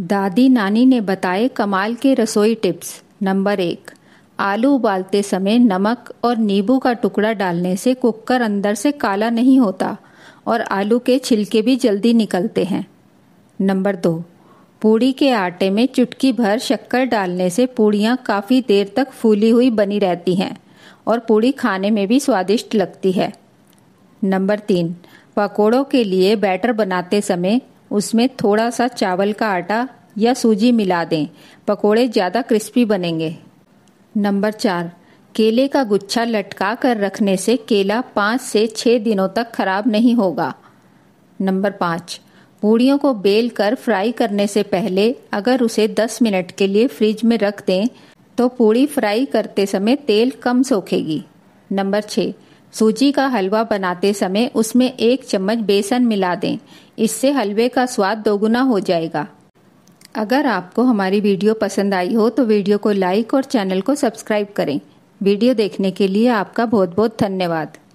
दादी नानी ने बताए कमाल के रसोई टिप्स नंबर एक आलू उबालते समय नमक और नींबू का टुकड़ा डालने से कुकर अंदर से काला नहीं होता और आलू के छिलके भी जल्दी निकलते हैं नंबर दो पूड़ी के आटे में चुटकी भर शक्कर डालने से पूड़ियाँ काफ़ी देर तक फूली हुई बनी रहती हैं और पूड़ी खाने में भी स्वादिष्ट लगती है नंबर तीन पकौड़ों के लिए बैटर बनाते समय उसमें थोड़ा सा चावल का आटा या सूजी मिला दें पकोड़े ज़्यादा क्रिस्पी बनेंगे नंबर चार केले का गुच्छा लटका कर रखने से केला पाँच से छः दिनों तक खराब नहीं होगा नंबर पाँच पूड़ियों को बेल कर फ्राई करने से पहले अगर उसे 10 मिनट के लिए फ्रिज में रख दें तो पूड़ी फ्राई करते समय तेल कम सोखेगी नंबर छः सूजी का हलवा बनाते समय उसमें एक चम्मच बेसन मिला दें इससे हलवे का स्वाद दोगुना हो जाएगा अगर आपको हमारी वीडियो पसंद आई हो तो वीडियो को लाइक और चैनल को सब्सक्राइब करें वीडियो देखने के लिए आपका बहुत बहुत धन्यवाद